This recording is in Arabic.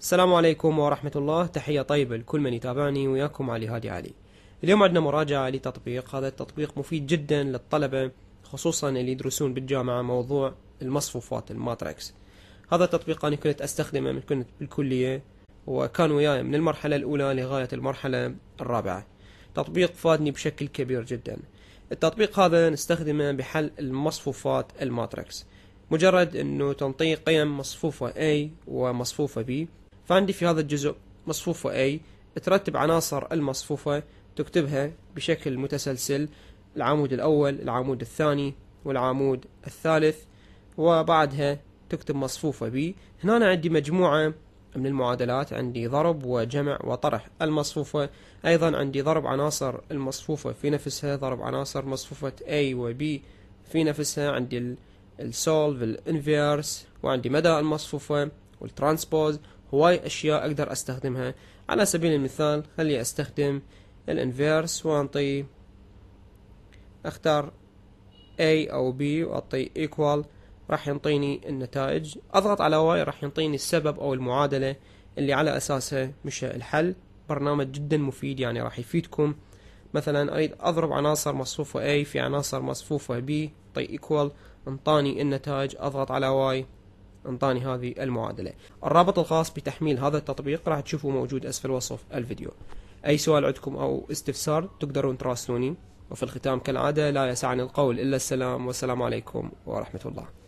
السلام عليكم ورحمة الله تحية طيبة لكل من يتابعني وياكم علي هادي علي اليوم عندنا مراجعة لتطبيق هذا التطبيق مفيد جدا للطلبة خصوصا اللي يدرسون بالجامعة موضوع المصفوفات الماتريكس هذا التطبيق أنا كنت أستخدمه من كنت بالكلية وكان وياي من المرحلة الأولى لغاية المرحلة الرابعة تطبيق فادني بشكل كبير جدا التطبيق هذا نستخدمه بحل المصفوفات الماتريكس مجرد انه تنطي قيم مصفوفة A ومصفوفة B فعندي في هذا الجزء مصفوفة A ترتب عناصر المصفوفة تكتبها بشكل متسلسل العمود الأول العمود الثاني والعمود الثالث وبعدها تكتب مصفوفة B هنا عندي مجموعة من المعادلات عندي ضرب وجمع وطرح المصفوفة أيضا عندي ضرب عناصر المصفوفة في نفسها ضرب عناصر مصفوفة A و B في نفسها عندي السولف الانفيرس وعندي مدى المصفوفة والترانسبوز هواي أشياء أقدر أستخدمها على سبيل المثال خلي أستخدم الانفيرس وأنطي أختار A أو B وأعطي equal راح ينطيني النتائج أضغط على واي راح ينطيني السبب أو المعادلة اللي على أساسها مشى الحل برنامج جدا مفيد يعني راح يفيدكم مثلا أريد أضرب عناصر مصفوفة A في عناصر مصفوفة B طي equal انطاني النتائج أضغط على واي انطاني هذه المعادلة الرابط الخاص بتحميل هذا التطبيق راح تشوفه موجود اسفل وصف الفيديو اي سؤال عندكم او استفسار تقدرون تراسلوني وفي الختام كالعادة لا يسعني القول إلا السلام والسلام عليكم ورحمة الله